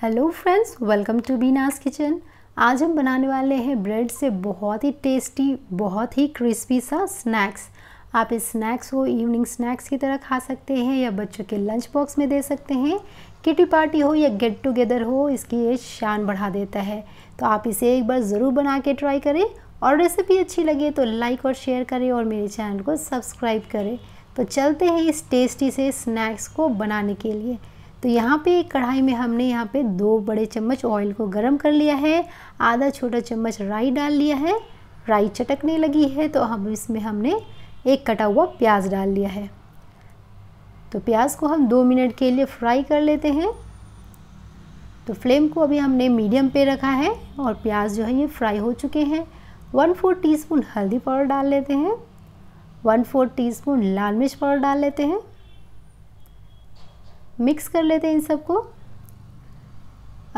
hello friends welcome to Beena's kitchen आज हम बनाने वाले हैं ब्रेड से बहुत ही टेस्टी बहुत ही क्रिस्पी सा स्नैक्स आप इस स्नैक्स को इवनिंग स्नैक्स की तरह खा सकते हैं या बच्चों के लंच बॉक्स में दे सकते हैं किटी पार्टी हो या गेट टुगेदर हो इसकी ये शान बढ़ा देता है तो आप इसे एक बार ज़रूर बना के ट्राई करें और रेसिपी अच्छी लगे तो लाइक और शेयर करें और मेरे चैनल को सब्सक्राइब करें तो चलते हैं इस टेस्टी से स्नैक्स को बनाने के लिए तो यहाँ पे कढ़ाई में हमने यहाँ पे दो बड़े चम्मच ऑयल को गर्म कर लिया है आधा छोटा चम्मच राई डाल लिया है राई चटकने लगी है तो हम इसमें हमने एक कटा हुआ प्याज डाल लिया है तो प्याज को हम दो मिनट के लिए फ्राई कर लेते हैं तो फ्लेम को अभी हमने मीडियम पे रखा है और प्याज जो है ये फ्राई हो चुके हैं वन फोर टी हल्दी पाउडर डाल लेते हैं वन फोर टी लाल मिर्च पाउडर डाल लेते हैं मिक्स कर लेते हैं इन सबको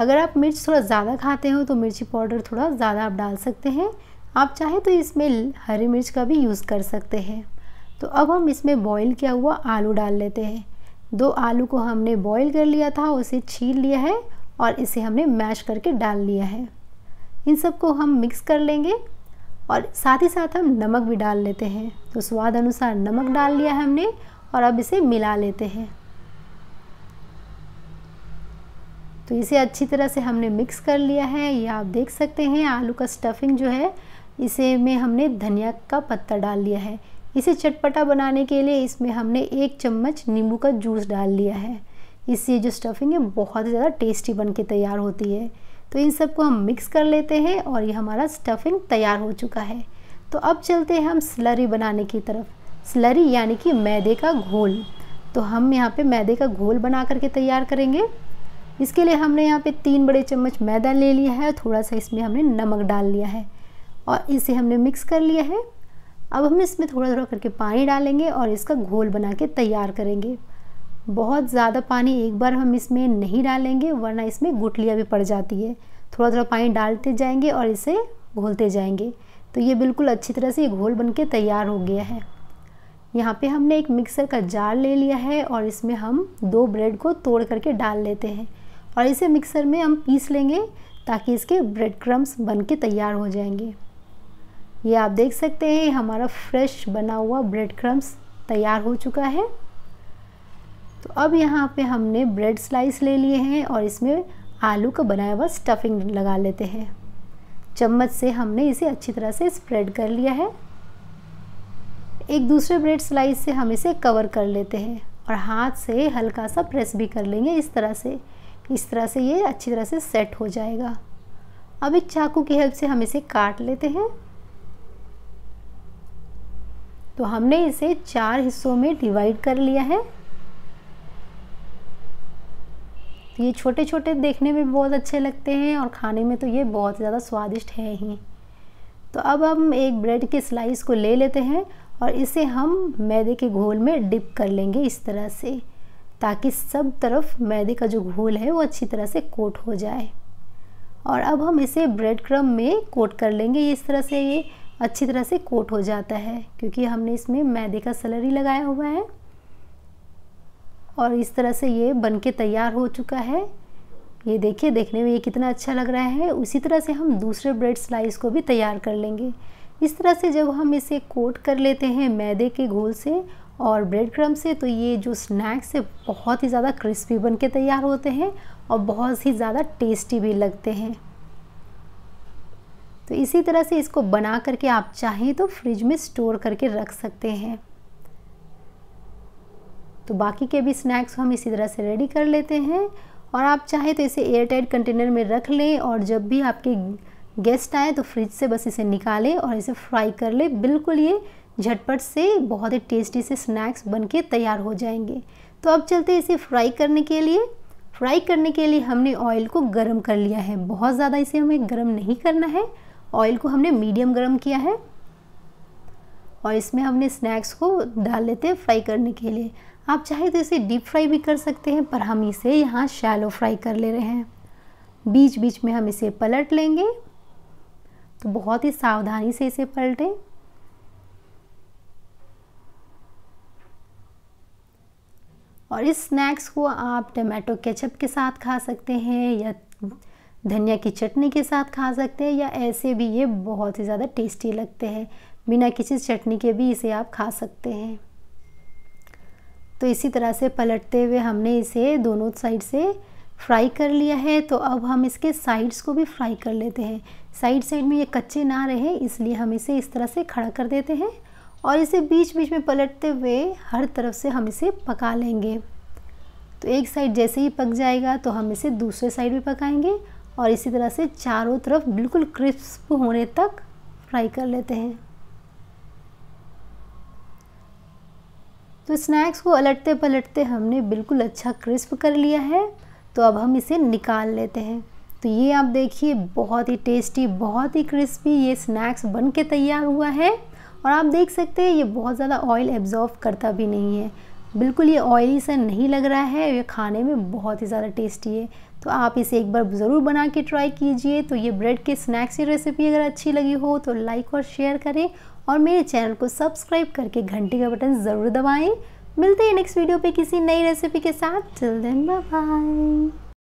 अगर आप मिर्च थोड़ा ज़्यादा खाते हो तो मिर्ची पाउडर थोड़ा ज़्यादा आप डाल सकते हैं आप चाहें तो इसमें हरी मिर्च का भी यूज़ कर सकते हैं तो अब हम इसमें बॉईल किया हुआ आलू डाल लेते हैं दो आलू को हमने बॉईल कर लिया था उसे छील लिया है और इसे हमने मैश करके डाल लिया है इन सबको हम मिक्स कर लेंगे और साथ ही साथ हम नमक भी डाल लेते हैं तो स्वाद अनुसार नमक डाल लिया है हमने और अब इसे मिला लेते हैं तो इसे अच्छी तरह से हमने मिक्स कर लिया है ये आप देख सकते हैं आलू का स्टफिंग जो है इसे में हमने धनिया का पत्ता डाल लिया है इसे चटपटा बनाने के लिए इसमें हमने एक चम्मच नींबू का जूस डाल लिया है इससे जो स्टफिंग है बहुत ही ज़्यादा टेस्टी बन के तैयार होती है तो इन सबको हम मिक्स कर लेते हैं और ये हमारा स्टफिंग तैयार हो चुका है तो अब चलते हैं हम स्लरी बनाने की तरफ स्लरी यानी कि मैदे का घोल तो हम यहाँ पे मैदे का घोल बना करके तैयार करेंगे इसके लिए हमने यहाँ पे तीन बड़े चम्मच मैदा ले लिया है थोड़ा सा इसमें हमने नमक डाल लिया है और इसे हमने मिक्स कर लिया है अब हम इसमें थोड़ा थोड़ा करके पानी डालेंगे और इसका घोल बना के तैयार करेंगे बहुत ज़्यादा पानी एक बार हम इसमें नहीं डालेंगे वरना इसमें गुटलियाँ भी पड़ जाती है थोड़ा थोड़ा पानी डालते जाएंगे और इसे घोलते जाएंगे तो ये बिल्कुल अच्छी तरह से ये घोल बन के तैयार हो गया है यहाँ पे हमने एक मिक्सर का जार ले लिया है और इसमें हम दो ब्रेड को तोड़ करके डाल लेते हैं और इसे मिक्सर में हम पीस लेंगे ताकि इसके ब्रेड क्रम्स बन के तैयार हो जाएंगे ये आप देख सकते हैं हमारा फ्रेश बना हुआ ब्रेड क्रम्स तैयार हो चुका है तो अब यहाँ पे हमने ब्रेड स्लाइस ले लिए हैं और इसमें आलू का बनाया हुआ स्टफिंग लगा लेते हैं चम्मच से हमने इसे अच्छी तरह से स्प्रेड कर लिया है एक दूसरे ब्रेड स्लाइस से हम इसे कवर कर लेते हैं और हाथ से हल्का सा प्रेस भी कर लेंगे इस तरह से इस तरह से ये अच्छी तरह से सेट हो जाएगा अब एक चाकू की हेल्प से हम इसे काट लेते हैं तो हमने इसे चार हिस्सों में डिवाइड कर लिया है तो ये छोटे छोटे देखने में बहुत अच्छे लगते हैं और खाने में तो ये बहुत ज़्यादा स्वादिष्ट है ही तो अब हम एक ब्रेड के स्लाइस को ले लेते हैं और इसे हम मैदे के घोल में डिप कर लेंगे इस तरह से ताकि सब तरफ मैदे का जो घोल है वो अच्छी तरह से कोट हो जाए और अब हम इसे ब्रेड क्रम में कोट कर लेंगे इस तरह से ये अच्छी तरह से कोट हो जाता है क्योंकि हमने इसमें मैदे का सलरी लगाया हुआ है और इस तरह से ये बन के तैयार हो चुका है ये देखिए देखने में ये कितना अच्छा लग रहा है उसी तरह से हम दूसरे ब्रेड स्लाइस को भी तैयार कर लेंगे इस तरह से जब हम इसे कोट कर लेते हैं मैदे के घोल से और ब्रेड क्रम से तो ये जो स्नैक्स है बहुत ही ज़्यादा क्रिस्पी बन के तैयार होते हैं और बहुत ही ज़्यादा टेस्टी भी लगते हैं तो इसी तरह से इसको बना करके आप चाहें तो फ्रिज में स्टोर करके रख सकते हैं तो बाकी के भी स्नैक्स हम इसी तरह से रेडी कर लेते हैं और आप चाहें तो इसे एयरटाइट कंटेनर में रख लें और जब भी आपके गेस्ट आए तो फ्रिज से बस इसे निकालें और इसे फ्राई कर लें बिल्कुल ये झटपट से बहुत ही टेस्टी से स्नैक्स बनके तैयार हो जाएंगे तो अब चलते हैं इसे फ्राई करने के लिए फ्राई करने के लिए हमने ऑयल को गर्म कर लिया है बहुत ज़्यादा इसे हमें गर्म नहीं करना है ऑयल को हमने मीडियम गर्म किया है और इसमें हमने स्नैक्स को डाल लेते हैं फ्राई करने के लिए आप चाहे तो इसे डीप फ्राई भी कर सकते हैं पर हम इसे यहाँ शैलो फ्राई कर ले रहे हैं बीच बीच में हम इसे पलट लेंगे तो बहुत ही सावधानी से इसे पलटें और इस स्नैक्स को आप टमाटो केचप के साथ खा सकते हैं या धनिया की चटनी के साथ खा सकते हैं या ऐसे भी ये बहुत ही ज़्यादा टेस्टी लगते हैं बिना किसी चटनी के भी इसे आप खा सकते हैं तो इसी तरह से पलटते हुए हमने इसे दोनों साइड से फ्राई कर लिया है तो अब हम इसके साइड्स को भी फ्राई कर लेते हैं साइड साइड में ये कच्चे ना रहे इसलिए हम इसे इस तरह से खड़ा कर देते हैं और इसे बीच बीच में पलटते हुए हर तरफ से हम इसे पका लेंगे तो एक साइड जैसे ही पक जाएगा तो हम इसे दूसरे साइड भी पकाएंगे और इसी तरह से चारों तरफ बिल्कुल क्रिस्प होने तक फ्राई कर लेते हैं तो स्नैक्स को अलटते पलटते हमने बिल्कुल अच्छा क्रिस्प कर लिया है तो अब हम इसे निकाल लेते हैं तो ये आप देखिए बहुत ही टेस्टी बहुत ही क्रिस्पी ये स्नैक्स बन के तैयार हुआ है और आप देख सकते हैं ये बहुत ज़्यादा ऑयल एब्जॉर्व करता भी नहीं है बिल्कुल ये ऑयली सा नहीं लग रहा है ये खाने में बहुत ही ज़्यादा टेस्टी है तो आप इसे एक बार ज़रूर बना के ट्राई कीजिए तो ये ब्रेड के स्नैक्स की रेसिपी अगर अच्छी लगी हो तो लाइक और शेयर करें और मेरे चैनल को सब्सक्राइब करके घंटी का बटन ज़रूर दबाएँ मिलते हैं नेक्स्ट वीडियो पे किसी नई रेसिपी के साथ चल दें बाय